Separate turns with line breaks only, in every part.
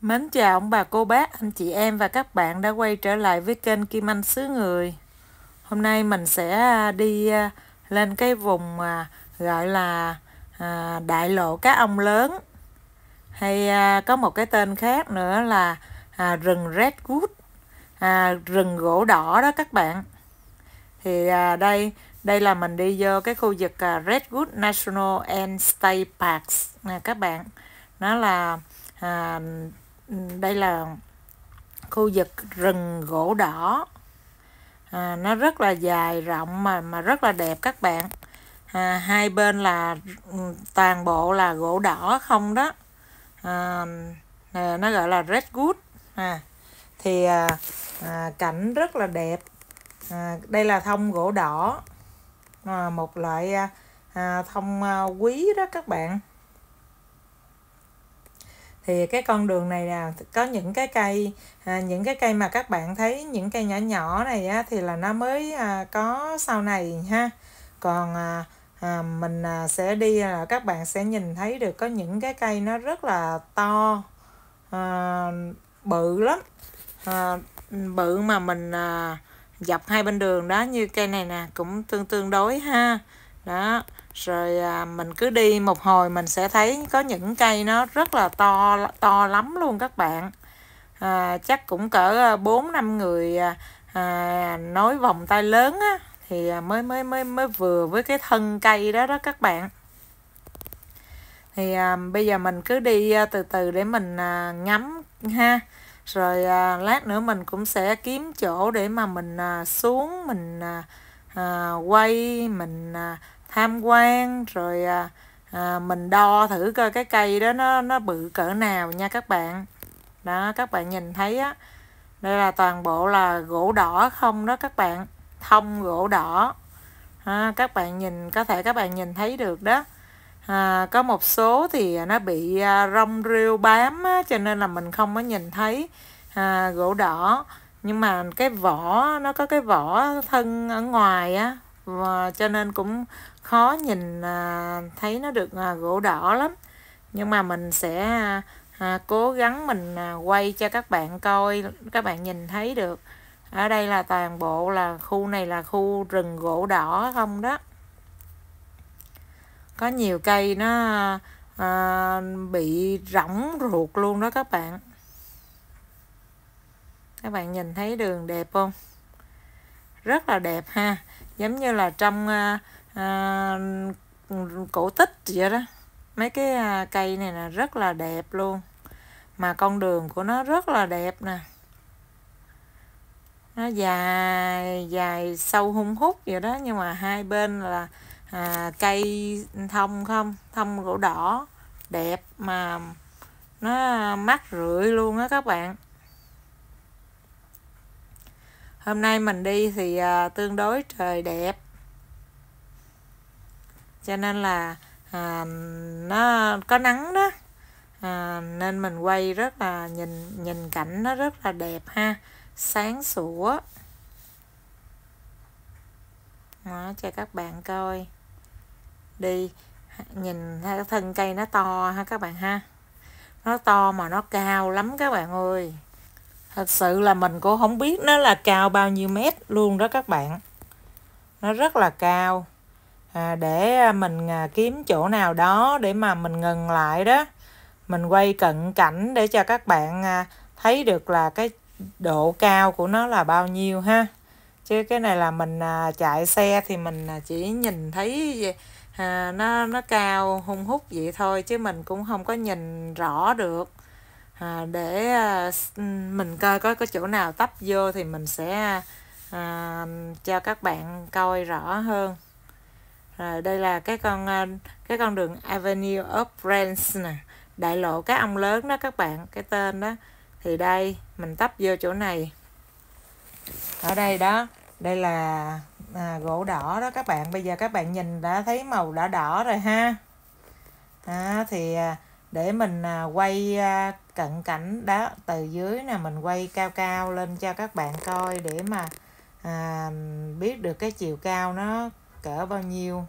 Mến chào ông bà cô bác, anh chị em và các bạn đã quay trở lại với kênh Kim Anh xứ Người Hôm nay mình sẽ à, đi à, lên cái vùng à, gọi là đại lộ cá ông lớn Hay có một cái tên khác nữa là rừng Redwood Rừng gỗ đỏ đó các bạn Thì đây đây là mình đi vô cái khu vực Redwood National and State Parks nè các bạn Nó là à, Ừ, đây là khu vực rừng gỗ đỏ à, nó rất là dài rộng mà mà rất là đẹp các bạn à, hai bên là ừ, toàn bộ là gỗ đỏ không đó à, à nó gọi là redwood à, thì à, à, cảnh rất là đẹp à, đây là thông gỗ đỏ à, một loại à, à thông à, quý đó các bạn thì cái con đường này là có những cái cây à, những cái cây mà các bạn thấy những cây nhỏ nhỏ này á, thì là nó mới à, có sau này ha còn à, à, mình à, sẽ đi là các bạn sẽ nhìn thấy được có những cái cây nó rất là to à, bự lắm à, bự mà mình à, dọc hai bên đường đó như cây này nè cũng tương tương đối ha đó rồi à, mình cứ đi một hồi mình sẽ thấy có những cây nó rất là to to lắm luôn các bạn à, chắc cũng cỡ à, bốn năm người à, à, nối vòng tay lớn á, thì à, mới mới mới mới vừa với cái thân cây đó đó các bạn thì à, bây giờ mình cứ đi à, từ từ để mình à, ngắm ha rồi à, lát nữa mình cũng sẽ kiếm chỗ để mà mình à, xuống mình à, à, quay mình à, tham quan rồi à, à, mình đo thử coi cái cây đó nó nó bự cỡ nào nha các bạn đó các bạn nhìn thấy á đây là toàn bộ là gỗ đỏ không đó các bạn thông gỗ đỏ à, các bạn nhìn có thể các bạn nhìn thấy được đó à, có một số thì nó bị à, rong rêu bám á, cho nên là mình không có nhìn thấy à, gỗ đỏ nhưng mà cái vỏ nó có cái vỏ thân ở ngoài á và cho nên cũng khó nhìn à, thấy nó được à, gỗ đỏ lắm nhưng mà mình sẽ à, cố gắng mình à, quay cho các bạn coi các bạn nhìn thấy được ở đây là toàn bộ là khu này là khu rừng gỗ đỏ không đó có nhiều cây nó à, bị rỗng ruột luôn đó các bạn các bạn nhìn thấy đường đẹp không rất là đẹp ha giống như là trong à, à, cổ tích vậy đó mấy cái à, cây này là rất là đẹp luôn mà con đường của nó rất là đẹp nè nó dài dài sâu hung hút vậy đó nhưng mà hai bên là à, cây thông không thông gỗ đỏ đẹp mà nó mát rượi luôn á các bạn hôm nay mình đi thì à, tương đối trời đẹp cho nên là à, nó có nắng đó à, nên mình quay rất là nhìn nhìn cảnh nó rất là đẹp ha sáng sủa đó, cho các bạn coi đi nhìn thân cây nó to ha các bạn ha nó to mà nó cao lắm các bạn ơi thật sự là mình cũng không biết nó là cao bao nhiêu mét luôn đó các bạn nó rất là cao à, để à, mình à, kiếm chỗ nào đó để mà mình ngừng lại đó mình quay cận cảnh để cho các bạn à, thấy được là cái độ cao của nó là bao nhiêu ha chứ cái này là mình chạy xe thì mình chỉ nhìn thấy nó nó cao hung hút vậy thôi chứ mình cũng không có nhìn rõ được à, để à, ừ, mình coi có có chỗ nào tấp vô thì mình sẽ à, cho các bạn coi rõ hơn rồi đây là cái con à, cái con đường Avenue of Brands nè đại lộ các ông lớn đó các bạn cái tên đó thì đây mình tấp vô chỗ này ở đây đó đây là à, gỗ đỏ đó các bạn bây giờ các bạn nhìn đã thấy màu đã đỏ rồi ha à, thì à, để mình à, quay à, cận cảnh đó từ dưới nè mình quay cao cao lên cho các bạn coi để mà à, biết được cái chiều cao nó cỡ bao nhiêu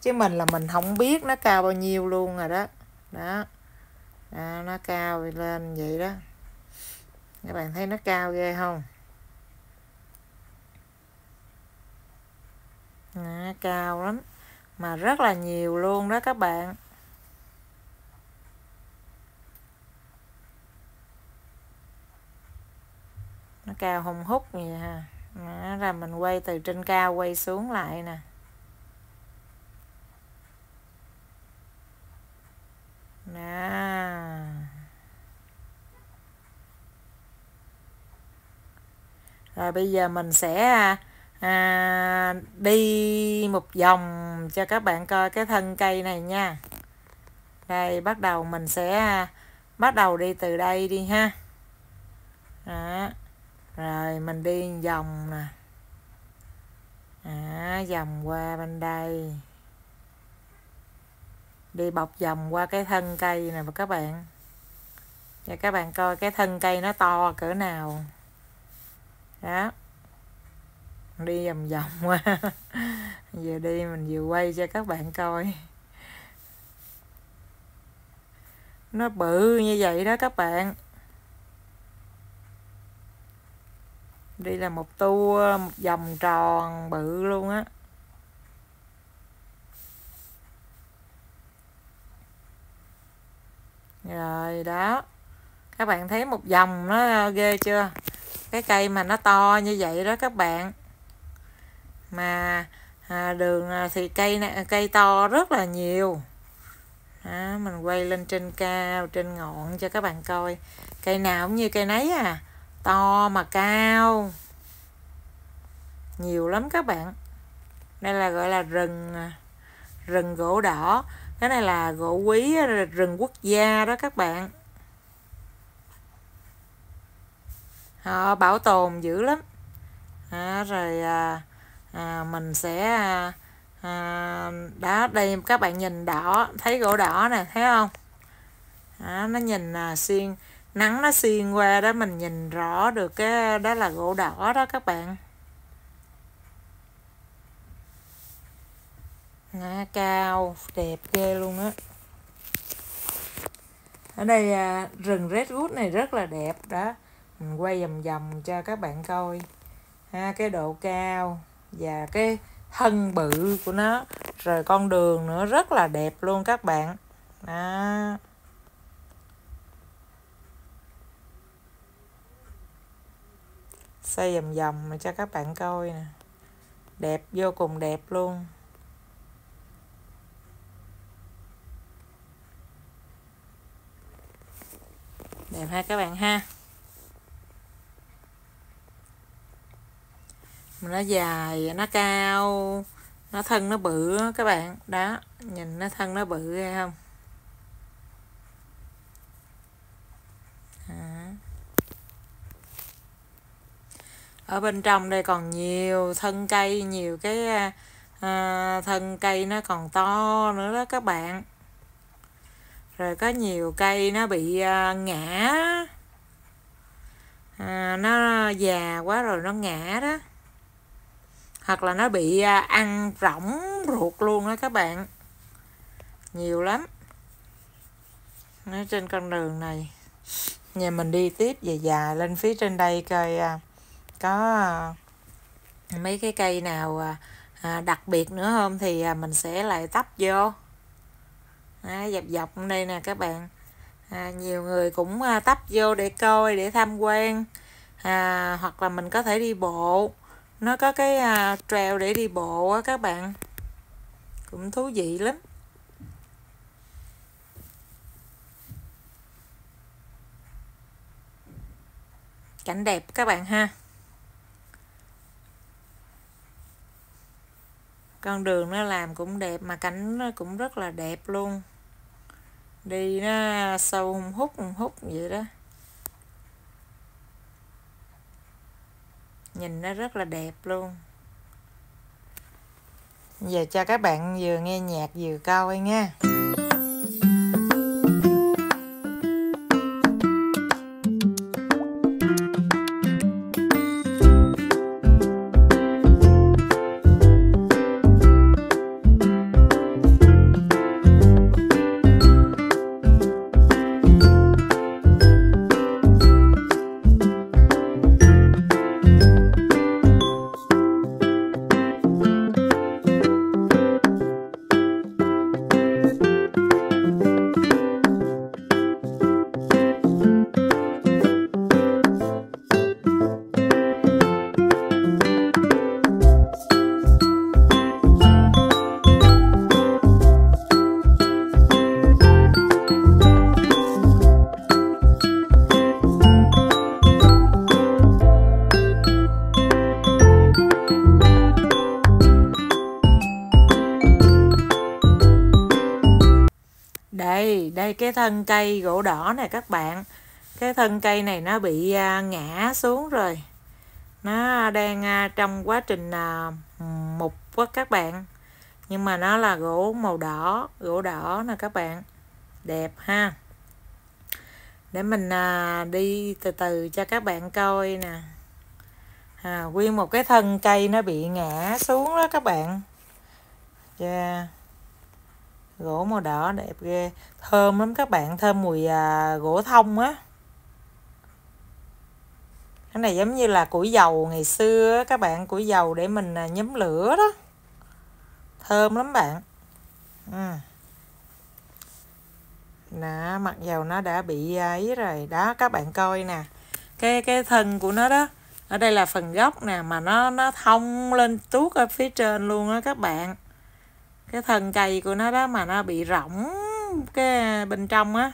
chứ mình là mình không biết nó cao bao nhiêu luôn rồi đó đó à, nó cao lên vậy đó các bạn thấy nó cao ghê không à, cao lắm mà rất là nhiều luôn đó các bạn nó cao hung hút vậy ha nó ra mình quay từ trên cao quay xuống lại nè nè rồi bây giờ mình sẽ à, đi một vòng cho các bạn coi cái thân cây này nha đây bắt đầu mình sẽ à, bắt đầu đi từ đây đi ha đó rồi mình đi vòng nè à, vòng qua bên đây đi bọc vòng qua cái thân cây nè các bạn cho các bạn coi cái thân cây nó to cỡ nào đó đi vòng vòng qua giờ đi mình vừa quay cho các bạn coi nó bự như vậy đó các bạn đây là một tua một vòng tròn bự luôn á rồi đó các bạn thấy một vòng nó ghê chưa cái cây mà nó to như vậy đó các bạn mà à, đường à, thì cây à, cây to rất là nhiều đó, mình quay lên trên cao trên ngọn cho các bạn coi cây nào cũng như cây nấy à to mà cao nhiều lắm các bạn đây là gọi là rừng à, rừng gỗ đỏ cái này là gỗ quý à, rừng quốc gia đó các bạn họ bảo tồn dữ lắm à, rồi à, à, mình sẽ à, à, đó đây các bạn nhìn đỏ thấy gỗ đỏ nè thấy không à, nó nhìn à, xuyên nắng nó xuyên qua đó mình nhìn rõ được cái đó là gỗ đỏ đó các bạn ngã cao đẹp ghê luôn á ở đây à, rừng redwood này rất là đẹp đó mình quay vòng vòng cho các bạn coi ha, cái độ cao và cái thân bự của nó rồi con đường nữa rất là đẹp luôn các bạn đó xây vòng vòng cho các bạn coi nè đẹp vô cùng đẹp luôn đẹp ha các bạn ha nó dài nó cao nó thân nó bự các bạn đó nhìn nó thân nó bự hay không ở bên trong đây còn nhiều thân cây nhiều cái à, à, thân cây nó còn to nữa đó các bạn rồi có nhiều cây nó bị à, ngã à, nó già quá rồi nó ngã đó hoặc là nó bị à, ăn rỗng ruột luôn đó các bạn nhiều lắm nó trên con đường này nhà mình đi tiếp về dài lên phía trên đây coi à có à, mấy cái cây nào à, à, đặc biệt nữa không thì mình sẽ lại tắp vô à, dọc dọc đây nè các bạn à, nhiều người cũng à, tắp vô để coi để tham quan à, hoặc là mình có thể đi bộ nó có cái à, trèo để đi bộ á các bạn cũng thú vị lắm cảnh đẹp các bạn ha con đường nó làm cũng đẹp mà cảnh nó cũng rất là đẹp luôn đi nó sâu hút hút vậy đó nhìn nó rất là đẹp luôn giờ cho các bạn vừa nghe nhạc vừa coi nha đây đây cái thân cây gỗ đỏ này các bạn cái thân cây này nó bị à, ngã xuống rồi nó đang à, trong quá trình à, mục quá các bạn nhưng mà nó là gỗ màu đỏ gỗ đỏ nè các bạn đẹp ha để mình đi từ từ cho các bạn coi nè à, một cái thân cây nó bị ngã xuống đó các bạn yeah gỗ màu đỏ đẹp ghê thơm lắm các bạn thơm mùi à, gỗ thông á cái này giống như là củi dầu ngày xưa các bạn củi dầu để mình à, nhóm lửa đó thơm lắm bạn ừ. nè mặc dầu nó đã bị à, ấy rồi đó các bạn coi nè cái cái thân của nó đó ở đây là phần gốc nè mà nó nó thông lên tuốt ở phía trên luôn á các bạn cái thân cây của nó đó mà nó bị rỗng cái bên trong á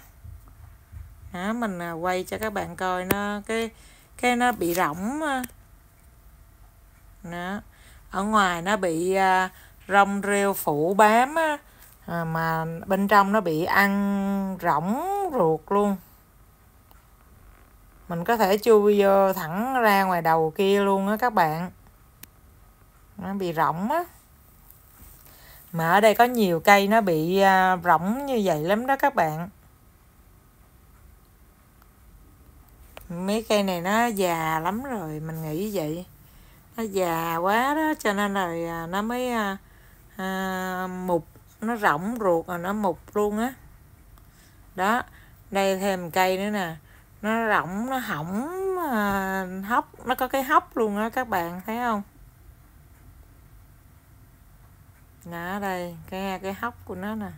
hả mình à, quay cho các bạn coi nó cái cái nó bị rỗng đó. ở ngoài nó bị à, rong rêu phủ bám á à, mà bên trong nó bị ăn rỗng ruột luôn mình có thể chui vô thẳng ra ngoài đầu kia luôn á các bạn nó bị rỗng á mà ở đây có nhiều cây nó bị à, rỗng như vậy lắm đó các bạn mấy cây này nó già lắm rồi mình nghĩ vậy nó già quá đó cho nên rồi à, nó mới à, à, mục nó rỗng ruột rồi nó mục luôn á đó. đó đây thêm cây nữa nè nó rỗng nó hỏng à, hóc nó có cái hốc luôn á các bạn thấy không đó đây cái cái hốc của nó nè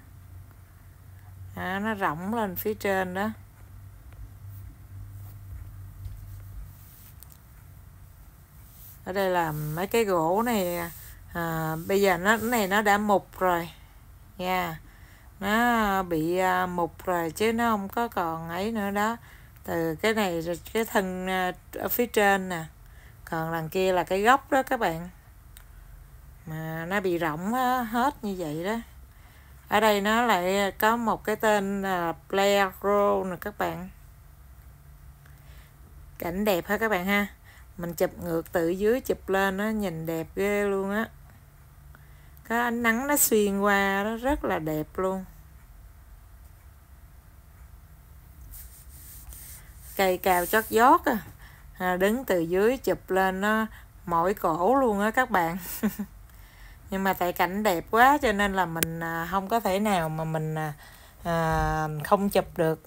đó, nó rộng lên phía trên đó ở đây là mấy cái gỗ này à, bây giờ nó này nó đã mục rồi nha yeah. nó bị à, mục rồi chứ nó không có còn ấy nữa đó từ cái này cái thân à, ở phía trên nè còn đằng kia là cái gốc đó các bạn mà nó bị rộng hết như vậy đó ở đây nó lại có một cái tên là player nè các bạn cảnh đẹp ha các bạn ha mình chụp ngược từ dưới chụp lên nó nhìn đẹp ghê luôn á có ánh nắng nó xuyên qua nó rất là đẹp luôn cây cao chót vót à. à đứng từ dưới chụp lên nó mỏi cổ luôn á các bạn nhưng mà tại cảnh đẹp quá cho nên là mình à, không có thể nào mà mình à, à, không chụp được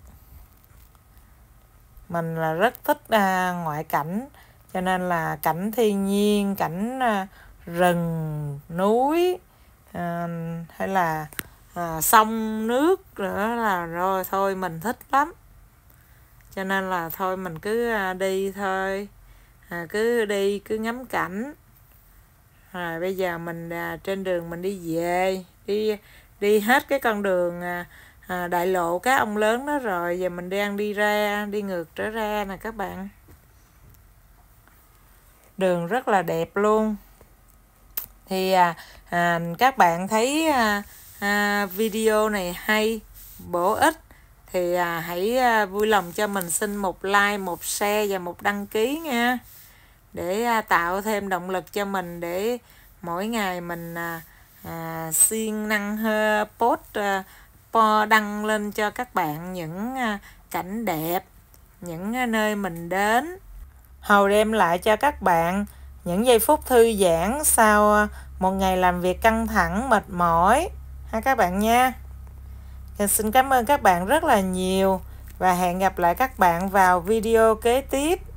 mình là rất thích à, ngoại cảnh cho nên là cảnh thiên nhiên cảnh à, rừng núi à, hay là à, sông nước nữa là rồi thôi mình thích lắm cho nên là thôi mình cứ à, đi thôi à, cứ đi cứ ngắm cảnh à, bây giờ mình à, trên đường mình đi về đi đi hết cái con đường à, à, đại lộ cá ông lớn đó rồi giờ mình đang đi ra đi ngược trở ra nè các bạn đường rất là đẹp luôn thì à, à, các bạn thấy à, à, video này hay bổ ích thì à, hãy à, vui lòng cho mình xin một like một share và một đăng ký nha để à, tạo thêm động lực cho mình để mỗi ngày mình à, à, siêng năng hơ post à, po đăng lên cho các bạn những à, cảnh đẹp những à, nơi mình đến hầu đem lại cho các bạn những giây phút thư giãn sau một ngày làm việc căng thẳng mệt mỏi ha các bạn nha Thì dạ, xin cảm ơn các bạn rất là nhiều và hẹn gặp lại các bạn vào video kế tiếp